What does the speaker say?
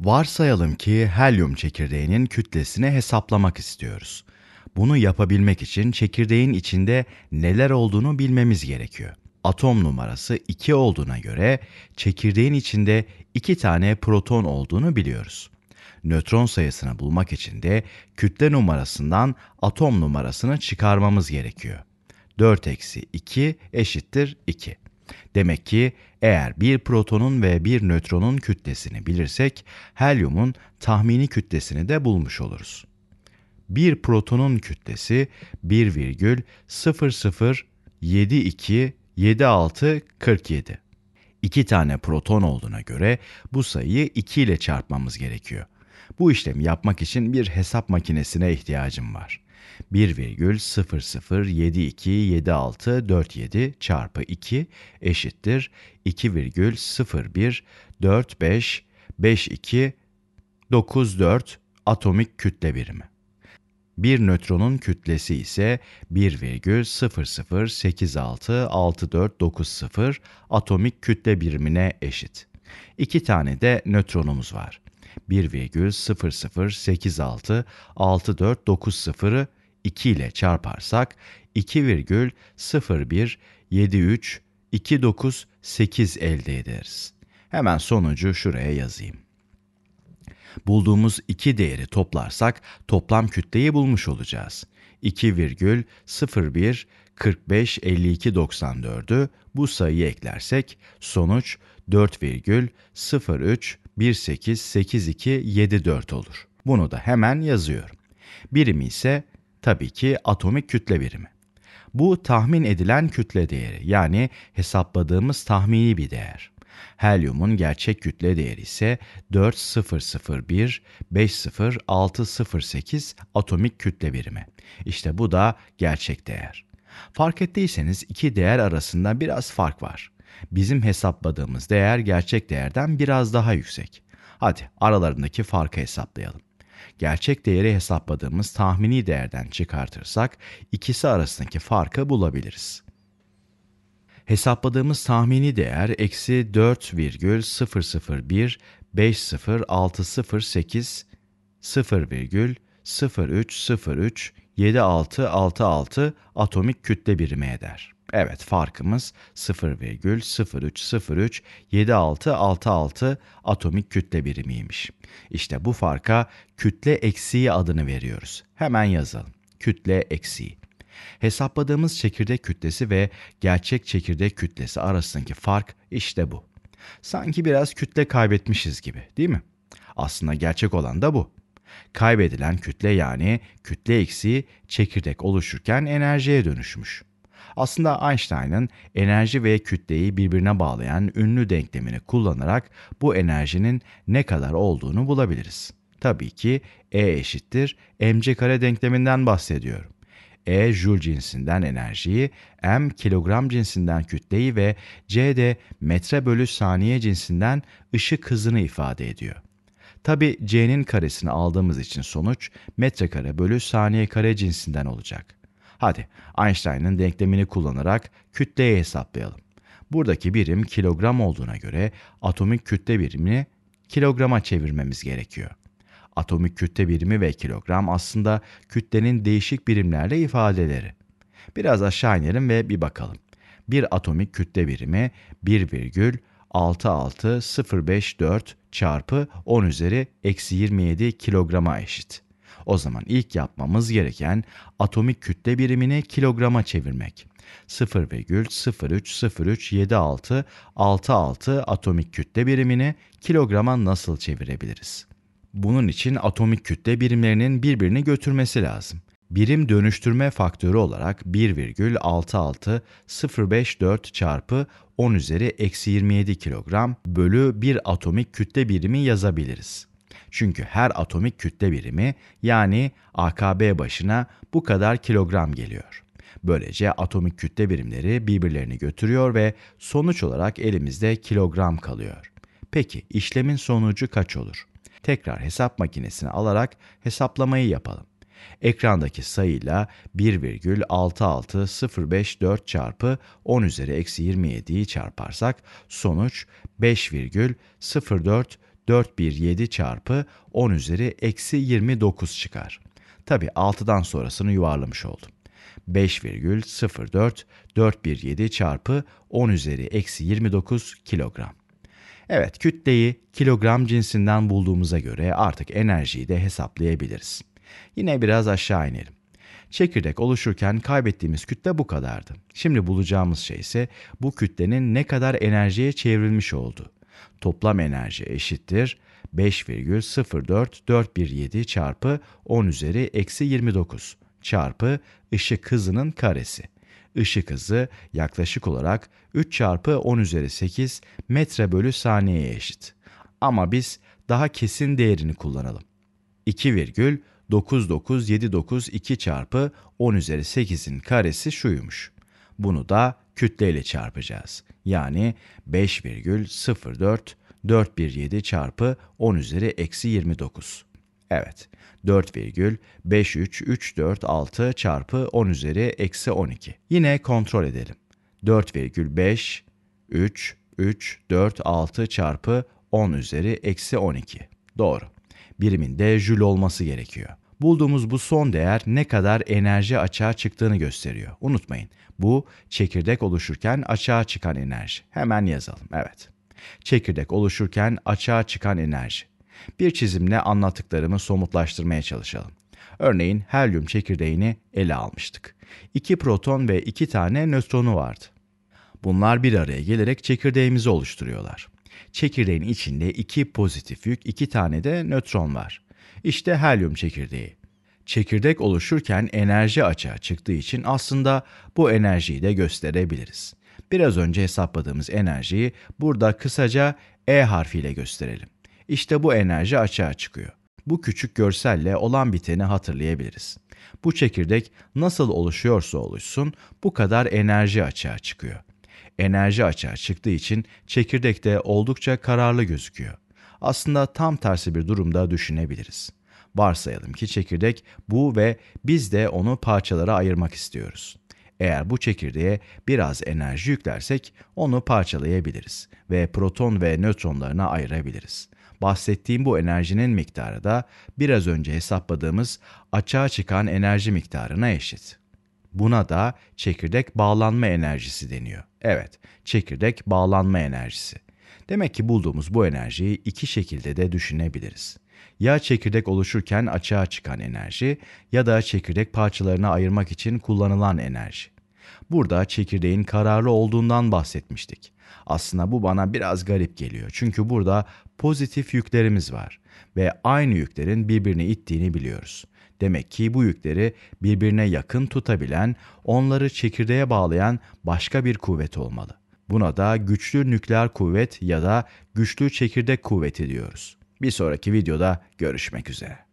Varsayalım ki helyum çekirdeğinin kütlesini hesaplamak istiyoruz. Bunu yapabilmek için çekirdeğin içinde neler olduğunu bilmemiz gerekiyor. Atom numarası 2 olduğuna göre çekirdeğin içinde 2 tane proton olduğunu biliyoruz. Nötron sayısını bulmak için de kütle numarasından atom numarasını çıkarmamız gerekiyor. 4 eksi 2 eşittir 2. Demek ki eğer bir protonun ve bir nötronun kütlesini bilirsek helyumun tahmini kütlesini de bulmuş oluruz. Bir protonun kütlesi 1,00727647. İki tane proton olduğuna göre bu sayıyı 2 ile çarpmamız gerekiyor. Bu işlemi yapmak için bir hesap makinesine ihtiyacım var. 1,00727647 çarpı 2 eşittir 2,01455294 atomik kütle birimi. Bir nötronun kütlesi ise 1,00866490 atomik kütle birimine eşit. İki tane de nötronumuz var. 1,00866490'ı 2 ile çarparsak 2,017329,8 elde ederiz. Hemen sonucu şuraya yazayım. Bulduğumuz iki değeri toplarsak toplam kütleyi bulmuş olacağız. 2,01 bu sayıyı eklersek sonuç 4,03 188274 olur. Bunu da hemen yazıyorum. Birimi ise tabii ki atomik kütle birimi. Bu tahmin edilen kütle değeri yani hesapladığımız tahmini bir değer. Helyumun gerçek kütle değeri ise 4,00150608 atomik kütle birimi. İşte bu da gerçek değer. Fark ettiyseniz iki değer arasında biraz fark var. Bizim hesapladığımız değer gerçek değerden biraz daha yüksek. Hadi aralarındaki farkı hesaplayalım. Gerçek değeri hesapladığımız tahmini değerden çıkartırsak ikisi arasındaki farkı bulabiliriz. Hesapladığımız tahmini değer eksi 4,001 50608 0,0 0303 7666 atomik kütle birimi eder. Evet farkımız 0,0303 7666 atomik kütle birimiymiş. İşte bu farka kütle eksiği adını veriyoruz. Hemen yazalım. Kütle eksiği. Hesapladığımız çekirdek kütlesi ve gerçek çekirdek kütlesi arasındaki fark işte bu. Sanki biraz kütle kaybetmişiz gibi değil mi? Aslında gerçek olan da bu. Kaybedilen kütle yani kütle eksiği çekirdek oluşurken enerjiye dönüşmüş. Aslında Einstein'ın enerji ve kütleyi birbirine bağlayan ünlü denklemini kullanarak bu enerjinin ne kadar olduğunu bulabiliriz. Tabii ki E eşittir mc kare denkleminden bahsediyorum. E jül cinsinden enerjiyi, M kilogram cinsinden kütleyi ve C de metre bölü saniye cinsinden ışık hızını ifade ediyor. Tabi c'nin karesini aldığımız için sonuç metrekare bölü saniye kare cinsinden olacak. Hadi Einstein'ın denklemini kullanarak kütleyi hesaplayalım. Buradaki birim kilogram olduğuna göre atomik kütle birimini kilograma çevirmemiz gerekiyor. Atomik kütle birimi ve kilogram aslında kütlenin değişik birimlerle ifadeleri. Biraz aşağı inelim ve bir bakalım. Bir atomik kütle birimi 1, 66054 çarpı 10 üzeri eksi 27 kilograma eşit. O zaman ilk yapmamız gereken atomik kütle birimini kilograma çevirmek. 0,03037666 atomik kütle birimini kilograma nasıl çevirebiliriz? Bunun için atomik kütle birimlerinin birbirini götürmesi lazım birim dönüştürme faktörü olarak 1,66054 çarpı 10 üzeri eksi 27 kilogram bölü bir atomik kütle birimi yazabiliriz. Çünkü her atomik kütle birimi yani AKB başına bu kadar kilogram geliyor. Böylece atomik kütle birimleri birbirlerini götürüyor ve sonuç olarak elimizde kilogram kalıyor. Peki işlemin sonucu kaç olur? Tekrar hesap makinesini alarak hesaplamayı yapalım. Ekrandaki sayıyla 1,66054 çarpı 10 üzeri eksi 27'yi çarparsak sonuç 5,04417 çarpı 10 üzeri eksi 29 çıkar. Tabi 6'dan sonrasını yuvarlamış oldum. 5,04417 çarpı 10 üzeri eksi 29 kilogram. Evet kütleyi kilogram cinsinden bulduğumuza göre artık enerjiyi de hesaplayabiliriz. Yine biraz aşağı inelim. Çekirdek oluşurken kaybettiğimiz kütle bu kadardı. Şimdi bulacağımız şey ise bu kütlenin ne kadar enerjiye çevrilmiş oldu. Toplam enerji eşittir 5,04417 çarpı 10 üzeri eksi 29 çarpı ışık hızının karesi. Işık hızı yaklaşık olarak 3 çarpı 10 üzeri 8 metre bölü saniyeye eşit. Ama biz daha kesin değerini kullanalım. 2. 9979 çarpı 10 üzeri 8'in karesi şuymuş. Bunu da kütleyle çarpacağız. Yani 5,04417 çarpı 10 üzeri eksi 29. Evet, 4,53346 çarpı 10 üzeri eksi 12. Yine kontrol edelim. 4,53346 çarpı 10 üzeri eksi 12. Doğru biriminde jül olması gerekiyor. Bulduğumuz bu son değer ne kadar enerji açığa çıktığını gösteriyor. Unutmayın bu çekirdek oluşurken açığa çıkan enerji. Hemen yazalım evet. Çekirdek oluşurken açığa çıkan enerji. Bir çizimle anlattıklarımı somutlaştırmaya çalışalım. Örneğin helyum çekirdeğini ele almıştık. İki proton ve iki tane nötronu vardı. Bunlar bir araya gelerek çekirdeğimizi oluşturuyorlar. Çekirdeğin içinde iki pozitif yük, iki tane de nötron var. İşte helyum çekirdeği. Çekirdek oluşurken enerji açığa çıktığı için aslında bu enerjiyi de gösterebiliriz. Biraz önce hesapladığımız enerjiyi burada kısaca E harfiyle gösterelim. İşte bu enerji açığa çıkıyor. Bu küçük görselle olan biteni hatırlayabiliriz. Bu çekirdek nasıl oluşuyorsa oluşsun bu kadar enerji açığa çıkıyor enerji açığa çıktığı için çekirdek de oldukça kararlı gözüküyor. Aslında tam tersi bir durumda düşünebiliriz. Varsayalım ki çekirdek bu ve biz de onu parçalara ayırmak istiyoruz. Eğer bu çekirdeğe biraz enerji yüklersek onu parçalayabiliriz ve proton ve nötronlarına ayırabiliriz. Bahsettiğim bu enerjinin miktarı da biraz önce hesapladığımız açığa çıkan enerji miktarına eşit. Buna da çekirdek bağlanma enerjisi deniyor. Evet, çekirdek bağlanma enerjisi. Demek ki bulduğumuz bu enerjiyi iki şekilde de düşünebiliriz. Ya çekirdek oluşurken açığa çıkan enerji ya da çekirdek parçalarına ayırmak için kullanılan enerji. Burada çekirdeğin kararlı olduğundan bahsetmiştik. Aslında bu bana biraz garip geliyor. Çünkü burada pozitif yüklerimiz var ve aynı yüklerin birbirini ittiğini biliyoruz. Demek ki bu yükleri birbirine yakın tutabilen, onları çekirdeğe bağlayan başka bir kuvvet olmalı. Buna da güçlü nükleer kuvvet ya da güçlü çekirdek kuvveti diyoruz. Bir sonraki videoda görüşmek üzere.